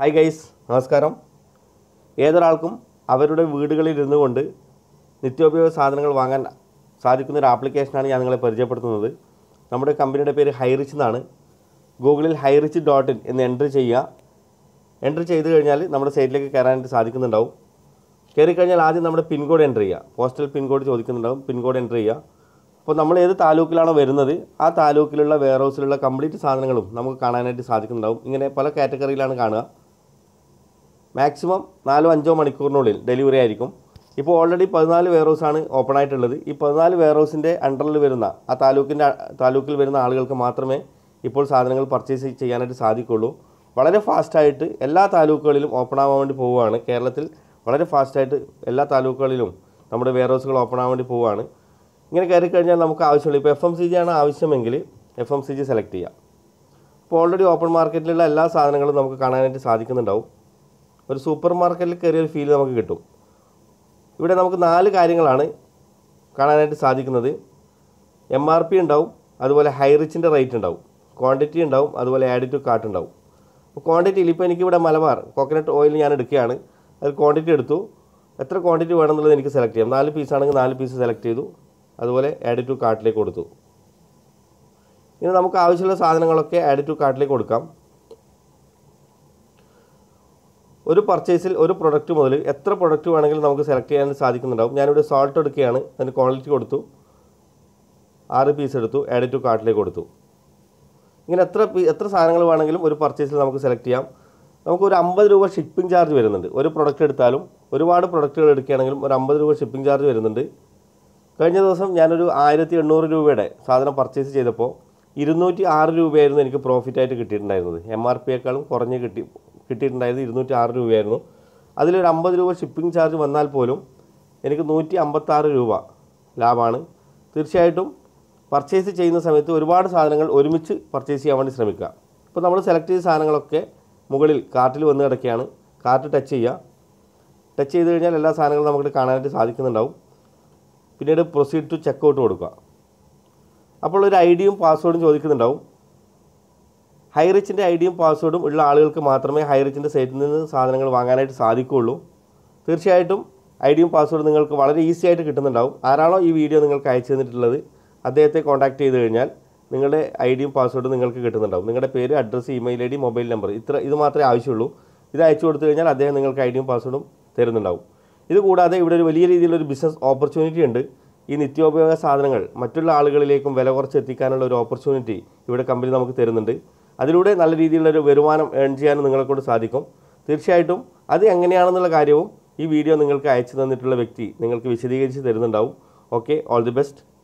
hi guys നമസ്കാരം ഏതൊരാൾക്കും അവരുടെ വീടുകളിൽ ഇരുന്നു കൊണ്ട് നിത്യോപയോഗ സാധനങ്ങൾ വാങ്ങാൻ സാധിക്കുന്ന ഒരു ആപ്ലിക്കേഷനാണ് ഞാൻ നിങ്ങളെ പരിചയപ്പെടുത്തുന്നത് നമ്മുടെ കമ്പനിയുടെ പേര് ഹൈറിച്ച് എന്നാണ് ഗൂഗിളിൽ ഹൈറിച്ച് ഡോട്ട് ഇൻ എന്ന് എൻ്റർ ചെയ്യുക എൻ്റർ ചെയ്ത് കഴിഞ്ഞാൽ നമ്മുടെ സൈറ്റിലേക്ക് കയറാനായിട്ട് സാധിക്കുന്നുണ്ടാവും കയറി കഴിഞ്ഞാൽ ആദ്യം നമ്മുടെ പിൻകോഡ് എൻ്റർ ചെയ്യുക പോസ്റ്റൽ പിൻകോഡ് ചോദിക്കുന്നുണ്ടാവും പിൻകോഡ് എൻ്റർ ചെയ്യുക അപ്പോൾ നമ്മൾ ഏത് താലൂക്കിലാണോ വരുന്നത് ആ താലൂക്കിലുള്ള വെയർ ഹൗസിലുള്ള കംപ്ലീറ്റ് സാധനങ്ങളും നമുക്ക് കാണാനായിട്ട് സാധിക്കുന്നുണ്ടാവും ഇങ്ങനെ പല കാറ്റഗറിയിലാണ് കാണുക മാക്സിമം നാലോ അഞ്ചോ മണിക്കൂറിനുള്ളിൽ ഡെലിവറി ആയിരിക്കും ഇപ്പോൾ ഓൾറെഡി പതിനാല് ഹൗസാണ് ഓപ്പൺ ആയിട്ടുള്ളത് ഈ പതിനാല് ഹൗസിൻ്റെ അണ്ടറിൽ വരുന്ന ആ താലൂക്കിൻ്റെ താലൂക്കിൽ വരുന്ന ആളുകൾക്ക് മാത്രമേ ഇപ്പോൾ സാധനങ്ങൾ പർച്ചേസ് ചെയ്യാനായിട്ട് സാധിക്കുള്ളൂ വളരെ ഫാസ്റ്റായിട്ട് എല്ലാ താലൂക്കുകളിലും ഓപ്പൺ ആവാൻ വേണ്ടി പോവുകയാണ് കേരളത്തിൽ വളരെ ഫാസ്റ്റായിട്ട് എല്ലാ താലൂക്കുകളിലും നമ്മുടെ ഹൗസുകൾ ഓപ്പൺ ആവാൻ വേണ്ടി പോവുകയാണ് ഇങ്ങനെ കയറി കഴിഞ്ഞാൽ നമുക്ക് ആവശ്യമുള്ളൂ ഇപ്പോൾ എഫ് എം സി ജി ആണ് ആവശ്യമെങ്കിൽ F M C G select ചെയ്യാം ഇപ്പോൾ ഓൾറെഡി ഓപ്പൺ മാർക്കറ്റിലുള്ള എല്ലാ സാധനങ്ങളും നമുക്ക് കാണാനായിട്ട് സാധിക്കുന്നുണ്ടാവും ഒരു സൂപ്പർ മാർക്കറ്റിൽ കയറിയ ഒരു ഫീൽ നമുക്ക് കിട്ടും ഇവിടെ നമുക്ക് നാല് കാര്യങ്ങളാണ് കാണാനായിട്ട് സാധിക്കുന്നത് എം ആർ പി ഉണ്ടാവും അതുപോലെ ഹൈറിച്ചിൻ്റെ റേറ്റ് ഉണ്ടാവും ക്വാണ്ടിറ്റി ഉണ്ടാവും അതുപോലെ ആഡ് ടു കാർട്ട് ഉണ്ടാവും അപ്പോൾ ക്വാണ്ടിറ്റിയിൽ ഇപ്പോൾ എനിക്കിവിടെ മലബാർ കോക്കനട്ട് ഓയിൽ ഞാൻ എടുക്കുകയാണ് അതിൽ ക്വാണ്ടിറ്റി എടുത്തു എത്ര ക്വാണ്ടിറ്റി വേണമെന്നുള്ളത് എനിക്ക് സെലക്ട് ചെയ്യാം നാല് പീസാണെങ്കിൽ നാല് പീസ് സെലക്ട് ചെയ്തു അതുപോലെ ആഡ് ടു കാർട്ടിലേക്ക് കൊടുത്തു ഇനി നമുക്ക് ആവശ്യമുള്ള സാധനങ്ങളൊക്കെ ആഡ് ടു കാർട്ടിലേക്ക് കൊടുക്കാം ഒരു പർച്ചേസിൽ ഒരു പ്രൊഡക്റ്റ് മുതൽ എത്ര പ്രൊഡക്റ്റ് വേണമെങ്കിലും നമുക്ക് സെലക്ട് ചെയ്യാൻ സാധിക്കുന്നുണ്ടാവും ഞാനിവിടെ സോൾട്ട് എടുക്കുകയാണ് അതിന് ക്വാളിറ്റി കൊടുത്തു ആറ് പീസ് എടുത്തു ആഡ് ടു കാർട്ടിലേക്ക് കൊടുത്തു ഇങ്ങനെ എത്ര എത്ര സാധനങ്ങൾ വേണമെങ്കിലും ഒരു പർച്ചേസിൽ നമുക്ക് സെലക്ട് ചെയ്യാം നമുക്ക് ഒരു അമ്പത് രൂപ ഷിപ്പിംഗ് ചാർജ് വരുന്നുണ്ട് ഒരു പ്രൊഡക്റ്റ് എടുത്താലും ഒരുപാട് പ്രൊഡക്റ്റുകൾ എടുക്കുകയാണെങ്കിലും ഒരു അമ്പത് രൂപ ഷിപ്പിംഗ് ചാർജ് വരുന്നുണ്ട് കഴിഞ്ഞ ദിവസം ഞാനൊരു ആയിരത്തി എണ്ണൂറ് രൂപയുടെ സാധനം പർച്ചേസ് ചെയ്തപ്പോൾ ഇരുന്നൂറ്റി ആറ് രൂപയായിരുന്നു എനിക്ക് പ്രോഫിറ്റായിട്ട് കിട്ടിയിട്ടുണ്ടായിരുന്നത് എം ആർ പിയേക്കാളും കുറഞ്ഞ് കിട്ടി കിട്ടിയിട്ടുണ്ടായത് ഇരുന്നൂറ്റി ആറ് രൂപയായിരുന്നു അതിലൊരു അമ്പത് രൂപ ഷിപ്പിംഗ് ചാർജ് വന്നാൽ പോലും എനിക്ക് നൂറ്റി അമ്പത്താറ് രൂപ ലാഭമാണ് തീർച്ചയായിട്ടും പർച്ചേസ് ചെയ്യുന്ന സമയത്ത് ഒരുപാട് സാധനങ്ങൾ ഒരുമിച്ച് പർച്ചേസ് ചെയ്യാൻ വേണ്ടി ശ്രമിക്കുക ഇപ്പോൾ നമ്മൾ സെലക്ട് ചെയ്ത സാധനങ്ങളൊക്കെ മുകളിൽ കാർട്ടിൽ വന്ന് കിടക്കുകയാണ് കാർട്ട് ടച്ച് ചെയ്യുക ടച്ച് ചെയ്ത് കഴിഞ്ഞാൽ എല്ലാ സാധനങ്ങളും നമുക്ക് കാണാനായിട്ട് സാധിക്കുന്നുണ്ടാവും പിന്നീട് പ്രൊസീഡ് ടു ചെക്ക് ഔട്ട് കൊടുക്കുക അപ്പോൾ ഒരു ഐ ഡിയും പാസ്വേഡും ചോദിക്കുന്നുണ്ടാവും ഹൈറിച്ചിൻ്റെ ഐ ഡിയും പാസ്വേഡും ഉള്ള ആളുകൾക്ക് മാത്രമേ ഹൈറിച്ചിൻ്റെ സൈറ്റിൽ നിന്ന് സാധനങ്ങൾ വാങ്ങാനായിട്ട് സാധിക്കുകയുള്ളൂ തീർച്ചയായിട്ടും ഐ ഡിയും പാസ്വേഡും നിങ്ങൾക്ക് വളരെ ഈസി ആയിട്ട് കിട്ടുന്നുണ്ടാവും ആരാണോ ഈ വീഡിയോ നിങ്ങൾക്ക് അയച്ചു തന്നിട്ടുള്ളത് അദ്ദേഹത്തെ കോൺടാക്ട് ചെയ്ത് കഴിഞ്ഞാൽ നിങ്ങളുടെ ഐ ഡിയും പാസ്വേഡും നിങ്ങൾക്ക് കിട്ടുന്നുണ്ടാവും നിങ്ങളുടെ പേര് address email I D mobile number ഇത്ര ഇത് മാത്രമേ ആവശ്യമുള്ളൂ ഇത് അയച്ചു കൊടുത്തു കഴിഞ്ഞാൽ അദ്ദേഹം നിങ്ങൾക്ക് ഐ ഡിയും പാസ്വേഡും തരുന്നുണ്ടാവും ഇതുകൂടാതെ ഇവിടെ ഒരു വലിയ രീതിയിലൊരു ബിസിനസ് ഓപ്പർച്യൂണിറ്റി ഉണ്ട് ഈ നിത്യോപയോഗ സാധനങ്ങൾ മറ്റുള്ള ആളുകളിലേക്കും വില കുറച്ച് എത്തിക്കാനുള്ള ഒരു ഓപ്പർച്യൂണിറ്റി ഇവിടെ കമ്പനി നമുക്ക് തരുന്നുണ്ട് അതിലൂടെ നല്ല രീതിയിലുള്ളൊരു വരുമാനം ഏൺ ചെയ്യാനും നിങ്ങളെക്കൊണ്ട് സാധിക്കും തീർച്ചയായിട്ടും അത് എങ്ങനെയാണെന്നുള്ള കാര്യവും ഈ വീഡിയോ നിങ്ങൾക്ക് അയച്ചു തന്നിട്ടുള്ള വ്യക്തി നിങ്ങൾക്ക് വിശദീകരിച്ച് തരുന്നുണ്ടാവും ഓക്കെ ഓൾ ദി ബെസ്റ്റ്